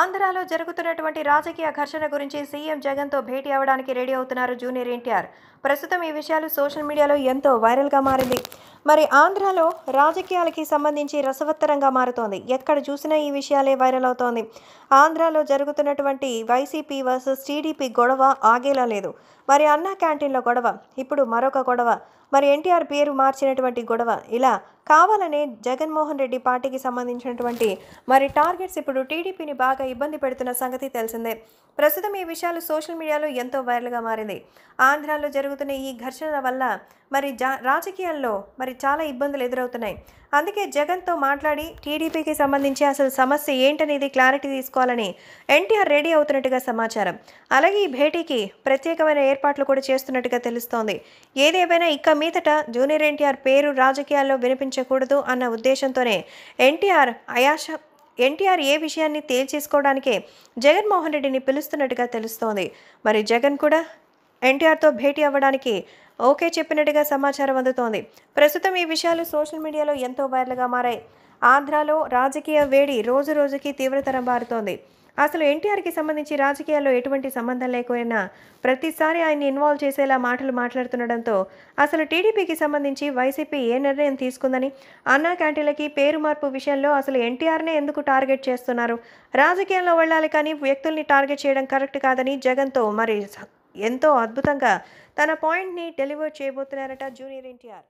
ఆంధ్రాలో జరుగుతున్నటువంటి రాజకీయ ఘర్షణ గురించి సీఎం జగన్తో భేటీ అవ్వడానికి రెడీ అవుతున్నారు జూనియర్ ఎన్టీఆర్ ప్రస్తుతం ఈ విషయాలు సోషల్ మీడియాలో ఎంతో వైరల్గా మారింది మరి ఆంధ్రాలో రాజకీయాలకి సంబంధించి రసవత్తరంగా మారుతోంది ఎక్కడ చూసినా ఈ విషయాలే వైరల్ అవుతోంది ఆంధ్రాలో జరుగుతున్నటువంటి వైసీపీ వర్సెస్ టీడీపీ గొడవ ఆగేలా లేదు మరి అన్నా క్యాంటీన్లో గొడవ ఇప్పుడు మరొక గొడవ మరి ఎన్టీఆర్ పేరు మార్చినటువంటి గొడవ ఇలా కావాలనే జగన్మోహన్ రెడ్డి పార్టీకి సంబంధించినటువంటి మరి టార్గెట్స్ ఇప్పుడు టీడీపీని బాగా ఇబ్బంది పెడుతున్న సంగతి తెలిసిందే ప్రస్తుతం ఈ విషయాలు సోషల్ మీడియాలో ఎంతో వైరల్గా మారింది ఆంధ్రాలో జరుగుతున్న ఈ ఘర్షణల వల్ల మరి జా రాజకీయాల్లో మరి చాలా ఇబ్బందులు ఎదురవుతున్నాయి అందుకే జగన్తో మాట్లాడి టీడీపీకి సంబంధించి అసలు సమస్య ఏంటనేది క్లారిటీ తీసుకోవాలని ఎన్టీఆర్ రెడీ అవుతున్నట్టుగా సమాచారం అలాగే ఈ భేటీకి ప్రత్యేకమైన ఏర్పాట్లు కూడా చేస్తున్నట్టుగా తెలుస్తోంది ఏదేమైనా ఇక మీదట జూనియర్ ఎన్టీఆర్ పేరు రాజకీయాల్లో వినిపించకూడదు అన్న ఉద్దేశంతోనే ఎన్టీఆర్ అయాష ఎన్టీఆర్ ఏ విషయాన్ని తేల్చేసుకోవడానికే జగన్మోహన్ రెడ్డిని పిలుస్తున్నట్టుగా తెలుస్తోంది మరి జగన్ కూడా ఎన్టీఆర్తో భేటీ అవ్వడానికి ఓకే చెప్పినట్టుగా సమాచారం అందుతోంది ప్రస్తుతం ఈ విషయాలు సోషల్ మీడియాలో ఎంతో వైరల్గా మారాయి ఆంధ్రాలో రాజకీయ వేడి రోజు రోజుకి తీవ్రతరం మారుతోంది అసలు ఎన్టీఆర్కి సంబంధించి రాజకీయాల్లో ఎటువంటి సంబంధం లేకపోయినా ప్రతిసారి ఆయన్ని ఇన్వాల్వ్ చేసేలా మాటలు మాట్లాడుతుండడంతో అసలు టీడీపీకి సంబంధించి వైసీపీ ఏ నిర్ణయం తీసుకుందని అన్నా క్యాంటీన్లకి పేరు మార్పు విషయంలో అసలు ఎన్టీఆర్నే ఎందుకు టార్గెట్ చేస్తున్నారు రాజకీయాల్లో వెళ్ళాలి కానీ వ్యక్తుల్ని టార్గెట్ చేయడం కరెక్ట్ కాదని జగన్తో మరి ఎంతో అద్భుతంగా తన పాయింట్ని డెలివర్ చేయబోతున్నారట జూనియర్ ఎన్టీఆర్